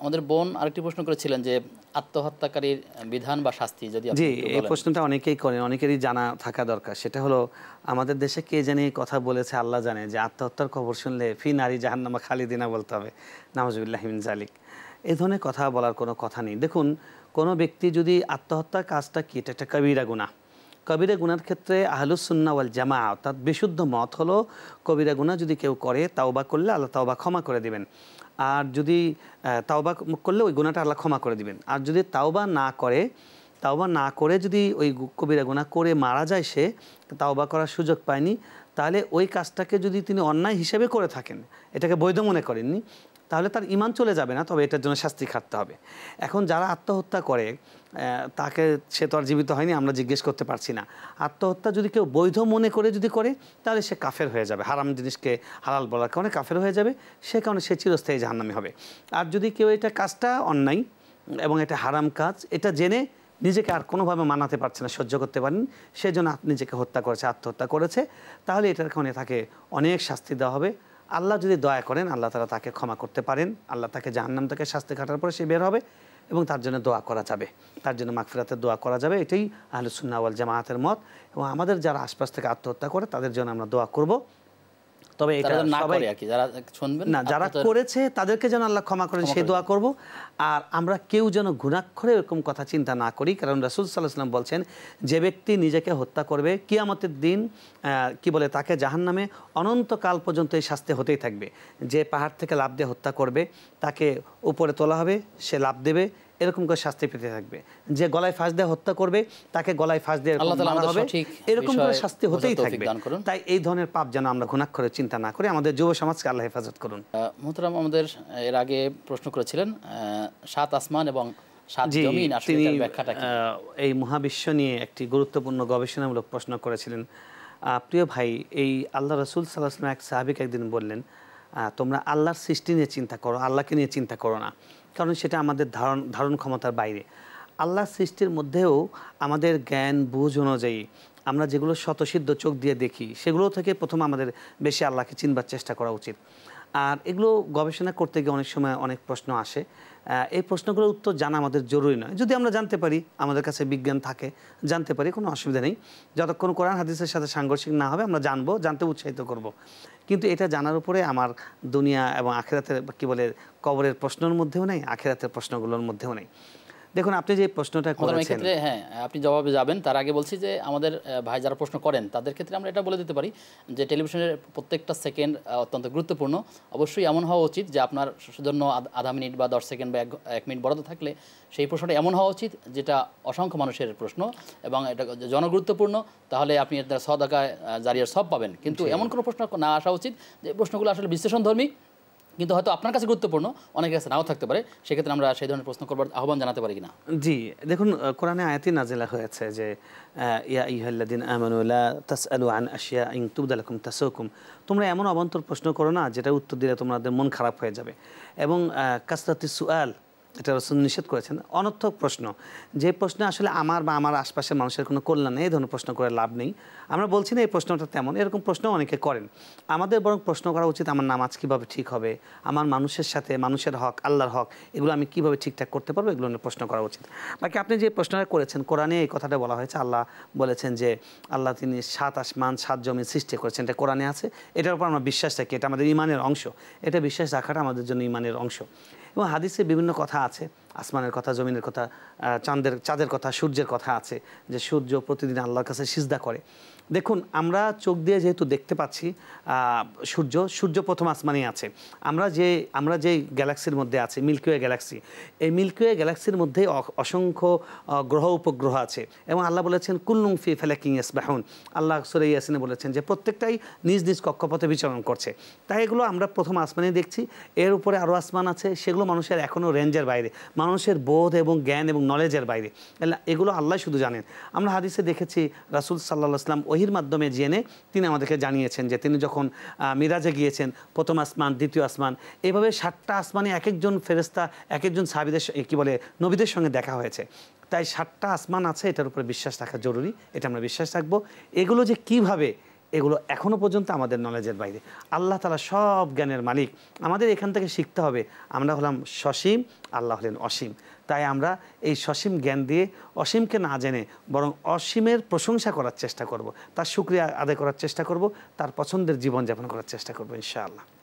আমাদের বোন আরেকটি প্রশ্ন করেছিলেন যে আত্মহত্যাকারীর বিধান বা শাস্তি যদি জি এই প্রশ্নটা অনেকেই করেন অনেকেরই জানা থাকা দরকার সেটা হলো আমাদের দেশে কে জানি কথা বলেছে আল্লাহ জানে যে আত্মহত্যার খবর শুনলে ফি নারী জাহান্নামা খালিদিনা বলতে হবে নামাজুবিল্লাহমিন জালিক এ ধরনের কথা বলার কোনো কথা নেই দেখুন কোনো ব্যক্তি যদি আত্মহত্যার কাজটা কি এটা একটা কবিরা গুণা কবিরা গুনার ক্ষেত্রে আহলুসুন্না ওয়াল জামা অর্থাৎ বিশুদ্ধ মত হলো কবিরা গুণা যদি কেউ করে তাও বা করলে আল্লাহ তাও বা ক্ষমা করে দেবেন আর যদি তাওবা করলে ওই গুণাটা আল্লাহ ক্ষমা করে দিবেন আর যদি তাওবা না করে তাওবা না করে যদি ওই কবিরা গুণা করে মারা যায় সে তাওবা করার সুযোগ পায়নি তাহলে ওই কাজটাকে যদি তিনি অন্যায় হিসেবে করে থাকেন এটাকে বৈধ মনে করেননি তাহলে তার ইমান চলে যাবে না তবে এটার জন্য শাস্তি খাটতে হবে এখন যারা আত্মহত্যা করে তাকে সে তো আর জীবিত হয়নি আমরা জিজ্ঞেস করতে পারছি না আত্মহত্যা যদি কেউ বৈধ মনে করে যদি করে তাহলে সে কাফের হয়ে যাবে হারাম জিনিসকে হালাল বলার কারণে কাফের হয়ে যাবে সে কারণে সে চিরস্থায়ী জাহান্নামি হবে আর যদি কেউ এটা কাজটা অন্যায় এবং এটা হারাম কাজ এটা জেনে নিজেকে আর কোনোভাবে মানাতে পারছে না সহ্য করতে পারেন সেজন্য নিজেকে হত্যা করেছে আত্মহত্যা করেছে তাহলে এটার কারণে তাকে অনেক শাস্তি দেওয়া হবে আল্লাহ যদি দয়া করেন আল্লাহ তারা তাকে ক্ষমা করতে পারেন আল্লাহ তাকে জাহান্নাম তাকে শাস্তি খাটার পরে সে বের হবে এবং তার জন্য দোয়া করা যাবে তার জন্য মাকফিরাতের দোয়া করা যাবে এটাই আহলুসুন্নাওয়াল জামায়াতের মত এবং আমাদের যারা আশপাশ থেকে আত্মহত্যা করে তাদের জন্য আমরা দোয়া করব তবে এটা সবাই আর কি যারা শুনবেন না যারা করেছে তাদেরকে যেন আল্লাহ ক্ষমা করেন সে দোয়া করব আর আমরা কেউ যেন গুণাক্ষরে এরকম কথা চিন্তা না করি কারণ রাসুল সাল্লাহ সাল্লাম বলছেন যে ব্যক্তি নিজেকে হত্যা করবে কিয়ামতের দিন কি বলে তাকে জাহান নামে অনন্তকাল পর্যন্ত এই শাস্তি হতেই থাকবে যে পাহাড় থেকে লাভ দিয়ে হত্যা করবে তাকে উপরে তোলা হবে সে লাভ দেবে এরকম করে শাস্তি পেতে থাকবে যে গলায় ফাঁস দিয়ে হত্যা করবে তাকে গলায় ফাঁস দিয়ে এরকম করে শাস্তি হতেই থাকবে তাই এই ধরনের পাপ যেন আমরা ঘুণাক করে চিন্তা না করে আমাদের যুব সমাজকে আল্লাহ হেফাজত করুন মোহতারাম আমাদের এর আগে প্রশ্ন করেছিলেন সাত আসমান এবং তিনি এই মহাবিশ্ব নিয়ে একটি গুরুত্বপূর্ণ গবেষণামূলক প্রশ্ন করেছিলেন প্রিয় ভাই এই আল্লাহ রসুল সাল্লাহ এক সাহাবিক একদিন বললেন তোমরা আল্লাহর সৃষ্টি নিয়ে চিন্তা করো আল্লাহকে নিয়ে চিন্তা করো না কারণ সেটা আমাদের ধারণ ধারণ ক্ষমতার বাইরে আল্লাহ সৃষ্টির মধ্যেও আমাদের জ্ঞান বুঝ অনুযায়ী আমরা যেগুলো স্বতসিদ্ধ চোখ দিয়ে দেখি সেগুলো থেকে প্রথম আমাদের বেশি আল্লাহকে চিনবার চেষ্টা করা উচিত আর এগুলো গবেষণা করতে গিয়ে অনেক সময় অনেক প্রশ্ন আসে এই প্রশ্নগুলোর উত্তর জানা আমাদের জরুরি নয় যদি আমরা জানতে পারি আমাদের কাছে বিজ্ঞান থাকে জানতে পারি কোনো অসুবিধা নেই যতক্ষণ কোরআন হাদিসের সাথে সাংঘর্ষিক না হবে আমরা জানবো জানতে উৎসাহিত করব। কিন্তু এটা জানার উপরে আমার দুনিয়া এবং আখেরাতের কি বলে কবরের প্রশ্নের মধ্যেও নেই আখেরাতের প্রশ্নগুলোর মধ্যেও নেই দেখুন আপনি যে প্রশ্নটা করেছেন ক্ষেত্রে হ্যাঁ আপনি জবাবে যাবেন তার আগে বলছি যে আমাদের ভাই যারা প্রশ্ন করেন তাদের ক্ষেত্রে আমরা এটা বলে দিতে পারি যে টেলিভিশনের প্রত্যেকটা সেকেন্ড অত্যন্ত গুরুত্বপূর্ণ অবশ্যই এমন হওয়া উচিত যে আপনার জন্য আধা মিনিট বা দশ সেকেন্ড বা এক মিনিট বরাদ্দ থাকলে সেই প্রশ্নটা এমন হওয়া উচিত যেটা অসংখ্য মানুষের প্রশ্ন এবং এটা জনগুরুত্বপূর্ণ তাহলে আপনি এটা সদাকায় জারিয়ার সব পাবেন কিন্তু এমন কোনো প্রশ্ন না আসা উচিত যে প্রশ্নগুলো আসলে বিশ্লেষণ ধর্মী কিন্তু হয়তো আপনার কাছে গুরুত্বপূর্ণ অনেকের কাছে নাও থাকতে পারে সেক্ষেত্রে আমরা সেই ধরনের প্রশ্ন করবার আহ্বান জানাতে পারি কিনা জি দেখুন কোরআনে আয়াতি নাজেলা হয়েছে যে ইয়া ইহাল্লাদিন আমানুল্লাহ তাস আলু আন আশিয়া ইং তুবদালাকুম তাসকুম তোমরা এমন অবান্তর প্রশ্ন করো না যেটা উত্তর দিলে তোমাদের মন খারাপ হয়ে যাবে এবং কাস্তাতি সুয়াল এটা রসুল নিষেধ করেছেন অনর্থক প্রশ্ন যে প্রশ্নে আসলে আমার বা আমার আশপাশের মানুষের কোনো কল্যাণ নেই এই ধরনের প্রশ্ন করে লাভ নেই আমরা বলছি না এই প্রশ্নটা তেমন এরকম প্রশ্ন অনেকে করেন আমাদের বরং প্রশ্ন করা উচিত আমার নামাজ কীভাবে ঠিক হবে আমার মানুষের সাথে মানুষের হক আল্লাহর হক এগুলো আমি কীভাবে ঠিকঠাক করতে পারবো এগুলো নিয়ে প্রশ্ন করা উচিত বাকি আপনি যে প্রশ্নটা করেছেন কোরআনে এই কথাটা বলা হয়েছে আল্লাহ বলেছেন যে আল্লাহ তিনি সাত আসমান সাত জমি সৃষ্টি করেছেন এটা কোরআনে আছে এটার উপর আমরা বিশ্বাস থাকি এটা আমাদের ইমানের অংশ এটা বিশ্বাস রাখাটা আমাদের জন্য ইমানের অংশ এবং হাদিসে বিভিন্ন কথা আছে আসমানের কথা জমিনের কথা চাঁদের চাঁদের কথা সূর্যের কথা আছে যে সূর্য প্রতিদিন আল্লাহর কাছে সিজদা করে দেখুন আমরা চোখ দিয়ে যেহেতু দেখতে পাচ্ছি সূর্য সূর্য প্রথম আসমানে আছে আমরা যে আমরা যে গ্যালাক্সির মধ্যে আছে মিল্কিওয়ে গ্যালাক্সি এই মিল্কিওয়ে গ্যালাক্সির মধ্যে অসংখ্য গ্রহ উপগ্রহ আছে এবং আল্লাহ বলেছেন কুল্লুং ফি ফেলাকিং বাহন আল্লাহ সুরে ইয়াসিনে বলেছেন যে প্রত্যেকটাই নিজ নিজ কক্ষপথে বিচরণ করছে তাই এগুলো আমরা প্রথম আসমানে দেখছি এর উপরে আরও আসমান আছে সেগুলো মানুষের এখনও রেঞ্জের বাইরে মানুষের বোধ এবং জ্ঞান এবং নলেজের বাইরে এগুলো আল্লাহ শুধু জানেন আমরা হাদিসে দেখেছি রাসুল সাল্লাহ আসলাম ওই ওহির মাধ্যমে জেনে তিনি আমাদেরকে জানিয়েছেন যে তিনি যখন মিরাজে গিয়েছেন প্রথম আসমান দ্বিতীয় আসমান এভাবে সাতটা আসমানে এক একজন ফেরেস্তা এক একজন সাবিদের কী বলে নবীদের সঙ্গে দেখা হয়েছে তাই সাতটা আসমান আছে এটার উপরে বিশ্বাস রাখা জরুরি এটা আমরা বিশ্বাস রাখবো এগুলো যে কিভাবে এগুলো এখনও পর্যন্ত আমাদের নলেজের বাইরে আল্লাহ তালা সব জ্ঞানের মালিক আমাদের এখান থেকে শিখতে হবে আমরা হলাম সসীম আল্লাহ হলেন অসীম তাই আমরা এই সসীম জ্ঞান দিয়ে অসীমকে না জেনে বরং অসীমের প্রশংসা করার চেষ্টা করব তার সুক্রিয়া আদায় করার চেষ্টা করব তার পছন্দের জীবনযাপন করার চেষ্টা করবো ইনশাআল্লাহ